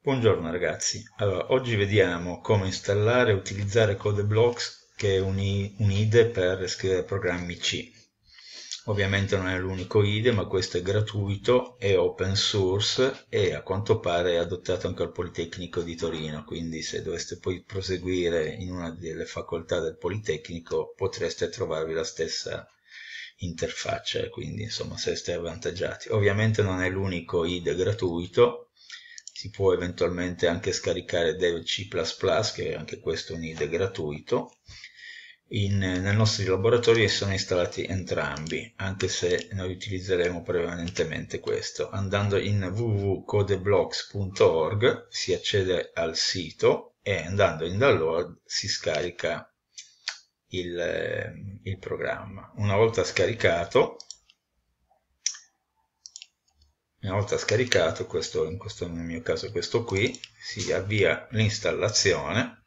Buongiorno ragazzi, allora, oggi vediamo come installare e utilizzare CodeBlocks che è un, un IDE per scrivere programmi C. Ovviamente non è l'unico IDE ma questo è gratuito, è open source e a quanto pare è adottato anche al Politecnico di Torino, quindi se doveste poi proseguire in una delle facoltà del Politecnico potreste trovarvi la stessa interfaccia, quindi insomma se siete avvantaggiati. Ovviamente non è l'unico IDE gratuito, si può eventualmente anche scaricare DevC++ C++ che anche questo è un IDE gratuito in, nel nostro laboratorio sono installati entrambi anche se noi utilizzeremo prevalentemente questo andando in www.codeblocks.org si accede al sito e andando in download si scarica il, il programma una volta scaricato una volta scaricato questo, in questo nel mio caso questo qui si avvia l'installazione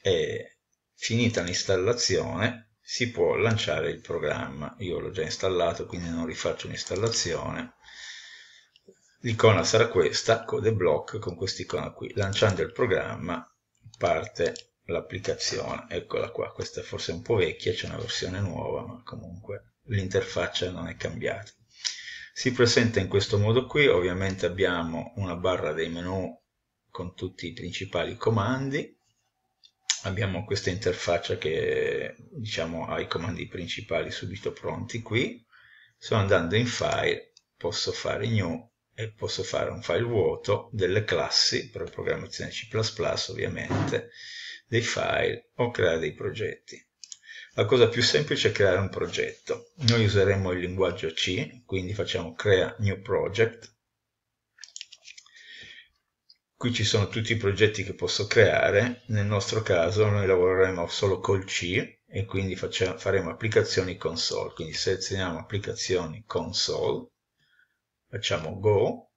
e finita l'installazione si può lanciare il programma io l'ho già installato quindi non rifaccio l'installazione l'icona sarà questa code block con quest'icona qui lanciando il programma parte l'applicazione eccola qua questa forse è un po' vecchia c'è una versione nuova ma comunque l'interfaccia non è cambiata si presenta in questo modo qui ovviamente abbiamo una barra dei menu con tutti i principali comandi abbiamo questa interfaccia che diciamo ha i comandi principali subito pronti qui sto andando in file posso fare new e posso fare un file vuoto delle classi per programmazione C++ ovviamente dei file o creare dei progetti la cosa più semplice è creare un progetto. Noi useremo il linguaggio C, quindi facciamo crea new project. Qui ci sono tutti i progetti che posso creare, nel nostro caso noi lavoreremo solo col C e quindi facciamo, faremo applicazioni console, quindi selezioniamo applicazioni console, facciamo go,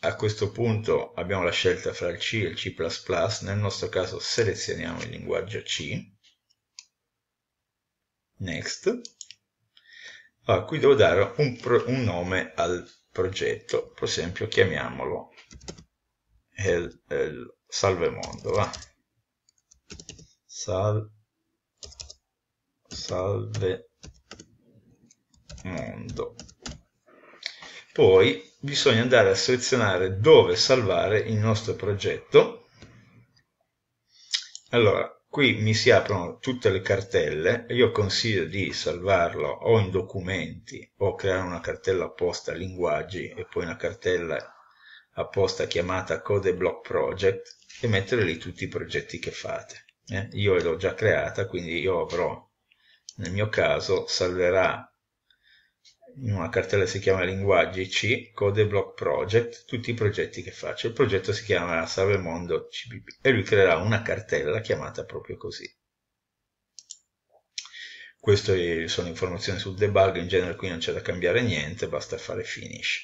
a questo punto abbiamo la scelta fra il C e il C++, nel nostro caso selezioniamo il linguaggio C, next allora, ah, qui devo dare un, pro, un nome al progetto per esempio chiamiamolo el, el salve mondo va Sal, salve mondo poi bisogna andare a selezionare dove salvare il nostro progetto allora Qui mi si aprono tutte le cartelle io consiglio di salvarlo o in documenti o creare una cartella apposta linguaggi e poi una cartella apposta chiamata code block project e mettere lì tutti i progetti che fate. Eh? Io l'ho già creata, quindi io avrò, nel mio caso, salverà in una cartella si chiama linguaggi C, code block project, tutti i progetti che faccio. Il progetto si chiamerà Mondo CPP e lui creerà una cartella chiamata proprio così. Queste sono informazioni sul debug, in genere qui non c'è da cambiare niente, basta fare finish.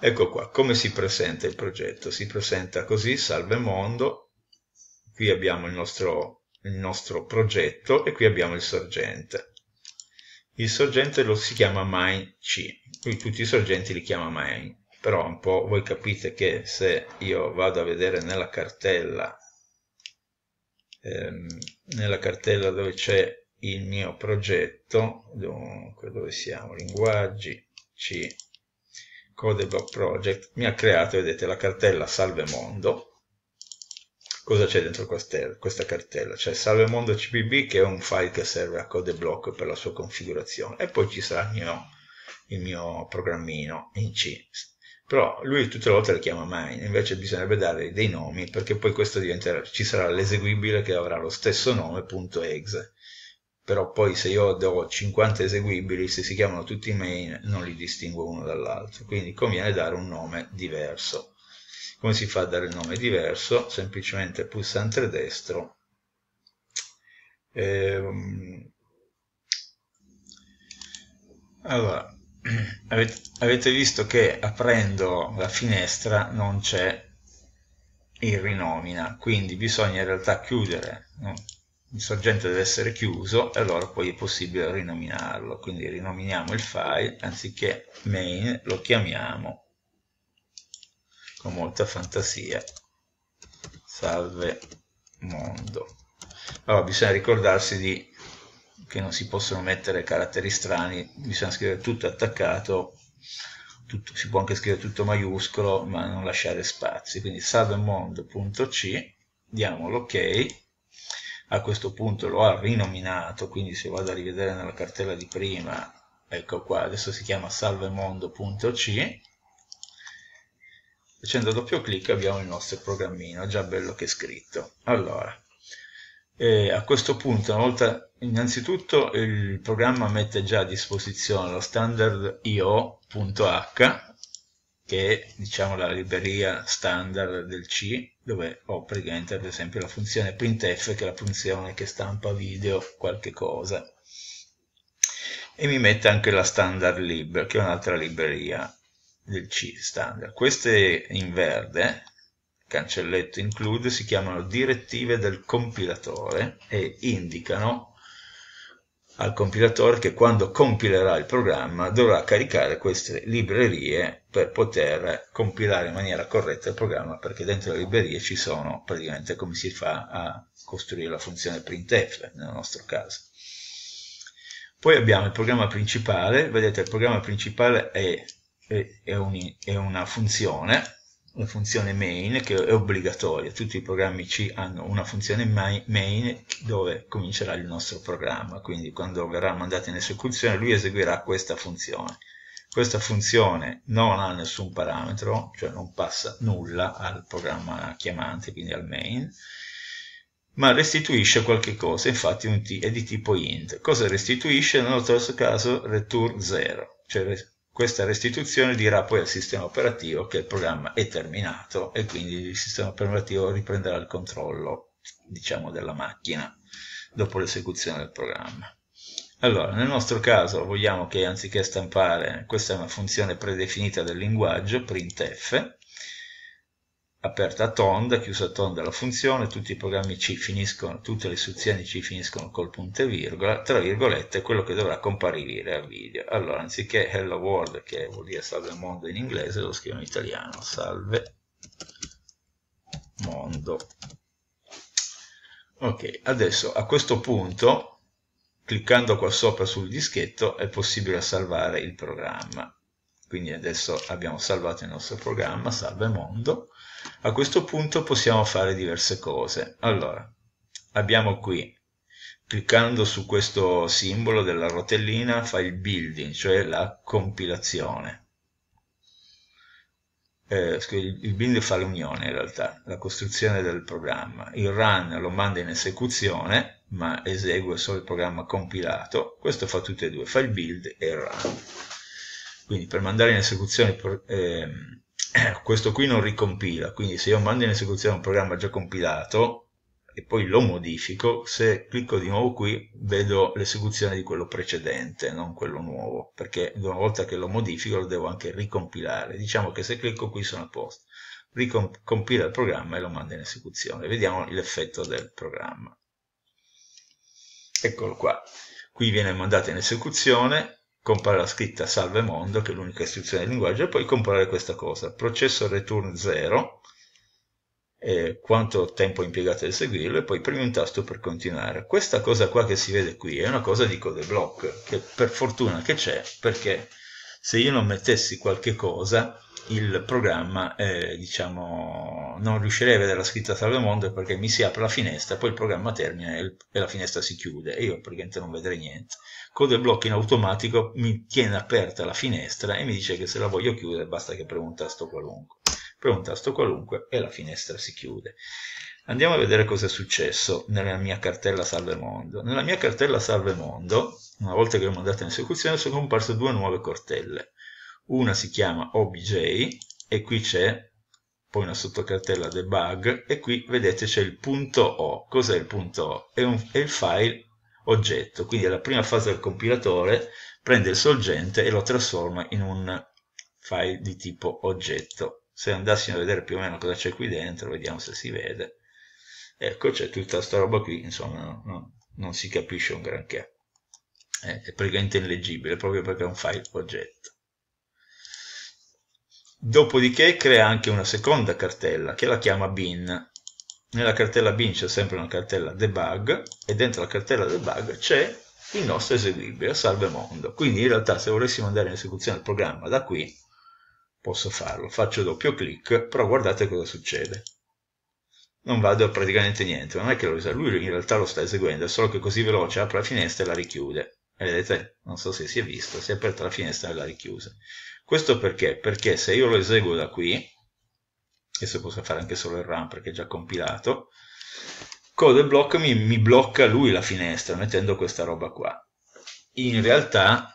Ecco qua, come si presenta il progetto? Si presenta così, salve mondo, qui abbiamo il nostro, il nostro progetto e qui abbiamo il sorgente il sorgente lo si chiama main C, lui tutti i sorgenti li chiama main, però un po' voi capite che se io vado a vedere nella cartella, ehm, nella cartella dove c'è il mio progetto, dunque dove siamo, linguaggi, C, Codeblock Project, mi ha creato, vedete, la cartella Salve Mondo, cosa c'è dentro questa, questa cartella? C'è Salve Mondo CPB che è un file che serve a code block per la sua configurazione e poi ci sarà il mio, il mio programmino in C. Però lui tutte le volte le chiama mine, invece bisognerebbe dare dei nomi perché poi questo diventerà, ci sarà l'eseguibile che avrà lo stesso nome.exe. Però poi se io do 50 eseguibili, se si chiamano tutti main, non li distingo uno dall'altro, quindi conviene dare un nome diverso come si fa a dare il nome diverso? Semplicemente pulsante destro. Ehm, allora, avete, avete visto che aprendo la finestra non c'è il rinomina, quindi bisogna in realtà chiudere, no? il sorgente deve essere chiuso e allora poi è possibile rinominarlo, quindi rinominiamo il file, anziché main lo chiamiamo con molta fantasia. Salve mondo. Allora bisogna ricordarsi di, che non si possono mettere caratteri strani, bisogna scrivere tutto attaccato, tutto, si può anche scrivere tutto maiuscolo, ma non lasciare spazi. Quindi salve mondo.c diamo l'ok, a questo punto lo ha rinominato, quindi se vado a rivedere nella cartella di prima, ecco qua, adesso si chiama salve mondo.c facendo doppio clic abbiamo il nostro programmino già bello che è scritto allora eh, a questo punto una volta innanzitutto il programma mette già a disposizione lo standard io.h che è diciamo la libreria standard del C dove ho praticamente ad esempio la funzione printf che è la funzione che stampa video qualche cosa e mi mette anche la standard lib che è un'altra libreria del C standard. Queste in verde, cancelletto include, si chiamano direttive del compilatore e indicano al compilatore che quando compilerà il programma dovrà caricare queste librerie per poter compilare in maniera corretta il programma perché dentro le librerie ci sono praticamente come si fa a costruire la funzione printf nel nostro caso. Poi abbiamo il programma principale, vedete il programma principale è è, un, è una funzione, la funzione main che è obbligatoria, tutti i programmi C hanno una funzione main dove comincerà il nostro programma, quindi quando verrà mandato in esecuzione lui eseguirà questa funzione. Questa funzione non ha nessun parametro, cioè non passa nulla al programma chiamante, quindi al main, ma restituisce qualche cosa, infatti è di tipo int. Cosa restituisce? Nel nostro caso return 0, cioè questa restituzione dirà poi al sistema operativo che il programma è terminato e quindi il sistema operativo riprenderà il controllo, diciamo, della macchina dopo l'esecuzione del programma. Allora, nel nostro caso vogliamo che anziché stampare, questa è una funzione predefinita del linguaggio, printf, aperta a tond, chiusa a tond la funzione, tutti i programmi ci finiscono, tutte le istruzioni ci finiscono col punto e virgola, tra virgolette quello che dovrà comparire al video. Allora, anziché hello world, che vuol dire salve mondo in inglese, lo scrivo in italiano, salve mondo. Ok, adesso a questo punto, cliccando qua sopra sul dischetto, è possibile salvare il programma. Quindi adesso abbiamo salvato il nostro programma, salve mondo, a questo punto possiamo fare diverse cose. Allora, abbiamo qui, cliccando su questo simbolo della rotellina, fa il building, cioè la compilazione. Eh, il build fa l'unione in realtà, la costruzione del programma. Il run lo manda in esecuzione, ma esegue solo il programma compilato. Questo fa tutte e due, fa il build e il run. Quindi per mandare in esecuzione eh, eh, questo qui non ricompila, quindi se io mando in esecuzione un programma già compilato e poi lo modifico, se clicco di nuovo qui vedo l'esecuzione di quello precedente, non quello nuovo, perché una volta che lo modifico lo devo anche ricompilare. Diciamo che se clicco qui sono a posto, ricompila il programma e lo mando in esecuzione. Vediamo l'effetto del programma. Eccolo qua. Qui viene mandato in esecuzione, compare la scritta salve mondo, che è l'unica istruzione del linguaggio, e poi compare questa cosa, processo return 0, eh, quanto tempo impiegate a eseguirlo, e poi premi un tasto per continuare. Questa cosa qua che si vede qui è una cosa di code block, che per fortuna che c'è, perché se io non mettessi qualche cosa, il programma eh, diciamo, non riuscirei a vedere la scritta salve mondo perché mi si apre la finestra, poi il programma termina e, il, e la finestra si chiude e io praticamente non vedrei niente. Code block in automatico mi tiene aperta la finestra e mi dice che se la voglio chiudere basta che premo un tasto qualunque. Premo un tasto qualunque e la finestra si chiude. Andiamo a vedere cosa è successo nella mia cartella Salve Mondo. Nella mia cartella Salve Mondo, una volta che l'ho mandata in esecuzione, sono comparse due nuove cortelle una si chiama obj e qui c'è poi una sottocartella debug e qui vedete c'è il punto .o. Cos'è il punto .o? È, un, è il file oggetto, quindi alla prima fase del compilatore prende il sorgente e lo trasforma in un file di tipo oggetto. Se andassimo a vedere più o meno cosa c'è qui dentro, vediamo se si vede. Ecco, c'è tutta questa roba qui, insomma, no, no, non si capisce un granché. Eh, è praticamente illeggibile, proprio perché è un file oggetto. Dopodiché crea anche una seconda cartella che la chiama bin. Nella cartella bin c'è sempre una cartella debug e dentro la cartella debug c'è il nostro eseguibile, salve mondo. Quindi in realtà se volessimo andare in esecuzione del programma da qui posso farlo, faccio doppio clic, però guardate cosa succede. Non vado praticamente niente, non è che lo risalva, lui in realtà lo sta eseguendo, è solo che così veloce apre la finestra e la richiude vedete non so se si è visto si è aperta la finestra e l'ha richiusa questo perché? perché se io lo eseguo da qui adesso posso fare anche solo il run perché è già compilato code block mi, mi blocca lui la finestra mettendo questa roba qua in realtà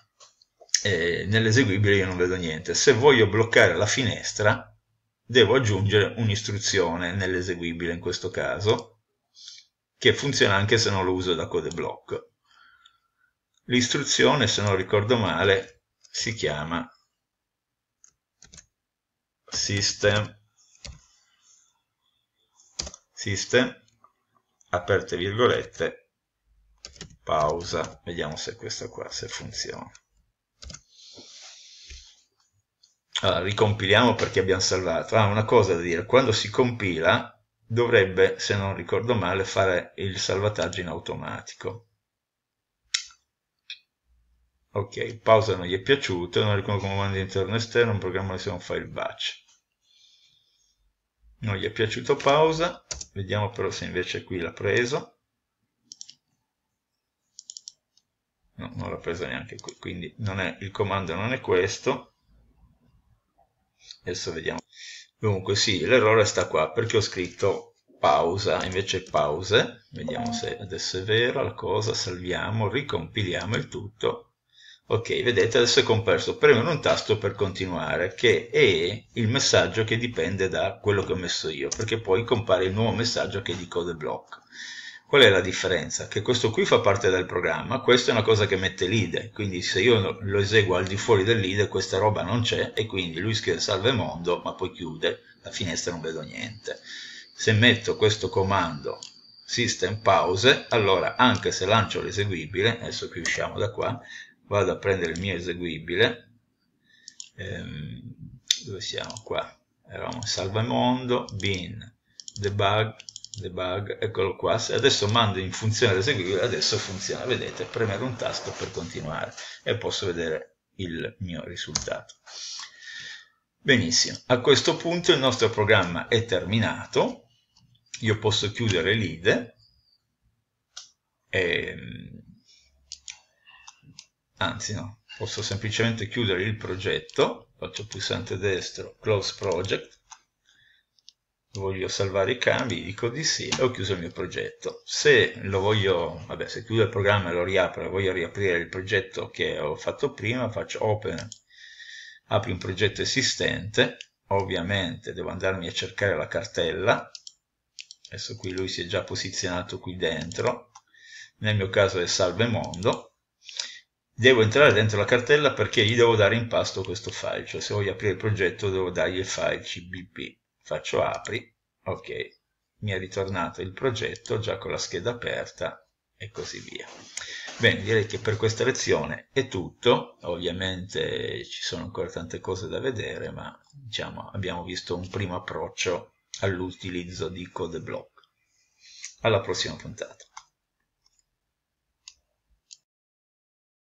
eh, nell'eseguibile io non vedo niente se voglio bloccare la finestra devo aggiungere un'istruzione nell'eseguibile in questo caso che funziona anche se non lo uso da code block L'istruzione, se non ricordo male, si chiama system, system aperte virgolette, pausa, vediamo se questa qua se funziona. Allora, ricompiliamo perché abbiamo salvato. Ah, una cosa da dire, quando si compila dovrebbe, se non ricordo male, fare il salvataggio in automatico ok pausa non gli è piaciuto non riconosco comando interno esterno un programma se un file batch non gli è piaciuto pausa vediamo però se invece qui l'ha preso no, non l'ha preso neanche qui quindi è, il comando non è questo adesso vediamo Comunque sì, l'errore sta qua, perché ho scritto pausa, invece pause, vediamo se adesso è vera la cosa, salviamo, ricompiliamo il tutto Ok, vedete adesso è comparso, Premono un tasto per continuare, che è il messaggio che dipende da quello che ho messo io, perché poi compare il nuovo messaggio che è di code block. Qual è la differenza? Che questo qui fa parte del programma, questa è una cosa che mette l'IDE, quindi se io lo eseguo al di fuori dell'IDE questa roba non c'è e quindi lui scrive salve mondo ma poi chiude, la finestra non vedo niente. Se metto questo comando system pause, allora anche se lancio l'eseguibile, adesso qui usciamo da qua, vado a prendere il mio eseguibile ehm, dove siamo qua eravamo mondo bin debug debug eccolo qua Se adesso mando in funzione l'eseguibile adesso funziona vedete premere un tasto per continuare e posso vedere il mio risultato benissimo a questo punto il nostro programma è terminato io posso chiudere l'ide e ehm, anzi no, posso semplicemente chiudere il progetto, faccio pulsante destro, close project, voglio salvare i cambi, dico di sì e ho chiuso il mio progetto. Se lo voglio, vabbè, se chiudo il programma e lo riapro, voglio riaprire il progetto che ho fatto prima, faccio open, apri un progetto esistente, ovviamente devo andarmi a cercare la cartella, adesso qui lui si è già posizionato qui dentro, nel mio caso è salve mondo, devo entrare dentro la cartella perché gli devo dare in pasto questo file, cioè se voglio aprire il progetto devo dargli il file cbp, faccio apri, ok, mi è ritornato il progetto già con la scheda aperta e così via. Bene, direi che per questa lezione è tutto, ovviamente ci sono ancora tante cose da vedere, ma diciamo abbiamo visto un primo approccio all'utilizzo di CodeBlock. Alla prossima puntata.